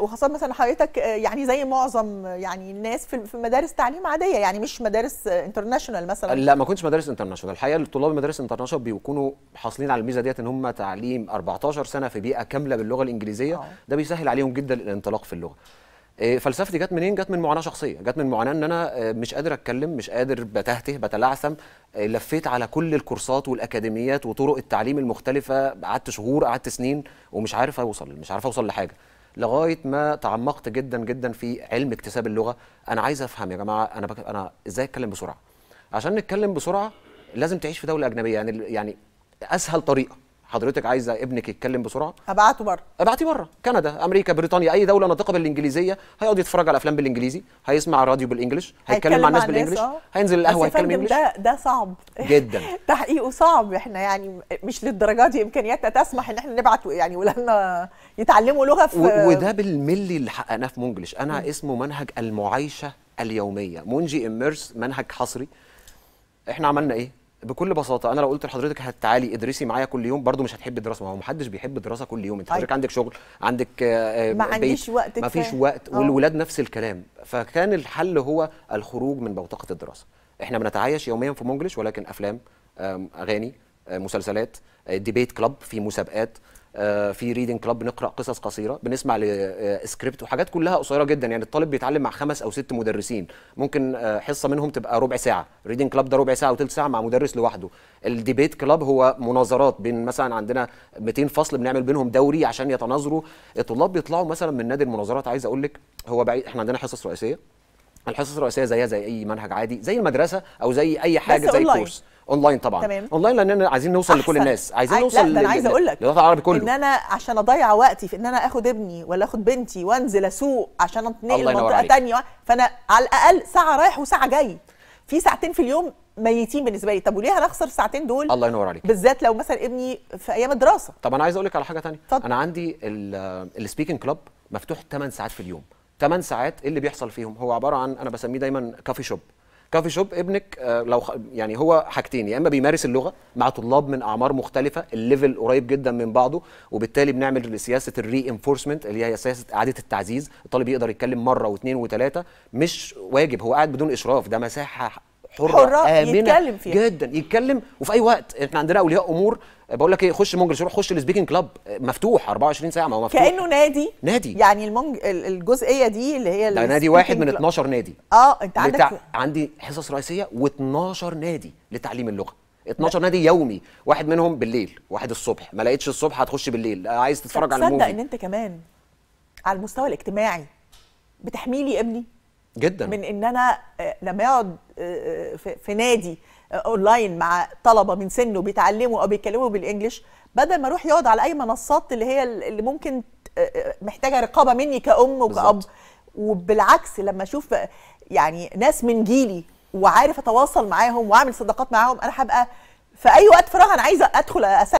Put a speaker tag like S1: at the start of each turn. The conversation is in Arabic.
S1: وخاصه مثلا حضرتك آه، يعني زي معظم آه، يعني الناس في مدارس تعليم عاديه يعني مش مدارس انترناشونال آه، مثلا لا ما
S2: كنتش مدارس انترناشونال الحقيقه طلاب المدارس انترناشونال بيكونوا حاصلين على الميزه ديت ان هم تعليم 14 سنه في بيئه كامله باللغه الانجليزيه أوه. ده بيسهل عليهم جدا الانطلاق في اللغه فلسفتي جت منين؟ جت من معاناه شخصيه، جت من معاناه ان انا مش قادر اتكلم، مش قادر بتهته، بتلعثم، لفيت على كل الكورسات والاكاديميات وطرق التعليم المختلفه، قعدت شهور، قعدت سنين ومش عارف اوصل، مش عارف اوصل لحاجه. لغايه ما تعمقت جدا جدا في علم اكتساب اللغه انا عايز افهم يا جماعه انا بك... انا ازاي اتكلم بسرعه عشان نتكلم بسرعه لازم تعيش في دوله اجنبيه يعني يعني اسهل طريقه حضرتك عايزه ابنك يتكلم بسرعه ابعته بره ابعتي بره كندا امريكا بريطانيا اي دوله ناطقه بالانجليزيه هيقعد يتفرج على افلام بالانجليزي هيسمع راديو بالانجلش هيتكلم مع الناس بالانجلش آه. هينزل القهوه هيتكلم انجلش ده
S1: ده صعب جدا تحقيقه صعب احنا يعني مش للدرجه دي امكانياتنا تسمح ان احنا نبعت يعني ولادنا يتعلموا لغه في و... وده
S2: بالملي اللي حققناه في مونجلش انا م. اسمه منهج المعايشه اليوميه مونجي اميرس منهج حصري احنا عملنا ايه بكل بساطه انا لو قلت لحضرتك هتعالي ادرسي معايا كل يوم برضو مش هتحبي الدراسه ما هو محدش بيحب الدراسه كل يوم انت طيب. حضرتك عندك شغل عندك آه، آه، ما عنديش وقت ما فيش وقت أوه. والولاد نفس الكلام فكان الحل هو الخروج من بوتقه الدراسه احنا بنتعايش يوميا في مونجلش ولكن افلام اغاني آه، مسلسلات ديبيت كلاب في مسابقات آه، في ريدنج كلاب بنقرا قصص قصيره بنسمع لسكريبت آه، وحاجات كلها قصيره جدا يعني الطالب بيتعلم مع خمس او ست مدرسين ممكن آه، حصه منهم تبقى ربع ساعه ريدنج كلاب ده ربع ساعه وثلث ساعه مع مدرس لوحده الديبيت كلاب هو مناظرات بين مثلا عندنا 200 فصل بنعمل بينهم دوري عشان يتناظروا الطلاب بيطلعوا مثلا من نادي المناظرات عايز اقول لك هو بعيد احنا عندنا حصص رئيسيه الحصص الرئيسيه زيها زي اي منهج عادي زي المدرسه او زي اي حاجه زي كورس اونلاين طبعا تمام اونلاين لاننا عايزين نوصل أحسن. لكل الناس عايزين نوصل لا ده انا عايز اقول لك العربي كله ان
S1: انا عشان اضيع وقتي في ان انا اخد ابني ولا اخد بنتي وانزل اسوق عشان اتنقل منطقه ثانيه فانا على الاقل ساعه رايح وساعه جاي في ساعتين في اليوم ميتين بالنسبه لي طب وليه هنخسر الساعتين دول الله ينور عليك بالذات لو مثلا ابني في ايام الدراسه
S2: طب انا عايز اقول لك على حاجه ثانيه انا عندي السبيكنج كلاب مفتوح 8 ساعات في اليوم 8 ساعات إيه اللي بيحصل فيهم هو عباره عن انا بسميه دايما كافي شوب كافي شوب ابنك آه، لو يعني هو حاجتين يا اما بيمارس اللغه مع طلاب من اعمار مختلفه الليفل قريب جدا من بعضه وبالتالي بنعمل سياسه الري انفورسمنت اللي هي سياسه اعاده التعزيز الطالب يقدر يتكلم مره واثنين وثلاثه مش واجب هو قاعد بدون اشراف ده مساحه حره, حرة امنه يتكلم فيها. جدا يتكلم وفي اي وقت احنا عندنا اولياء امور بقول لك ايه خش مونجرز روح خش السبيكنج كلاب مفتوح 24 ساعه ما هو مفتوح كانه
S1: نادي نادي يعني المونج الجزئيه دي اللي هي ده نادي واحد من 12
S2: نادي اه انت عندك لتع... عندي حصص رئيسيه و12 نادي لتعليم اللغه 12 نادي يومي واحد منهم بالليل واحد الصبح ما لقيتش الصبح هتخش بالليل آه، عايز تتفرج على الموفي تصدق ان
S1: انت كمان على المستوى الاجتماعي بتحميلي ابني جدا من ان انا آه، لما يقعد آه، آه، في نادي اونلاين مع طلبه من سنه بيتعلموا او بيتكلموا بالانجلش بدل ما اروح يقعد على اي منصات اللي هي اللي ممكن محتاجه رقابه مني كام وكاب وبالعكس لما اشوف يعني ناس من جيلي وعارف اتواصل معاهم واعمل صداقات معاهم انا هبقى في اي وقت فراغ انا عايزه ادخل أسأل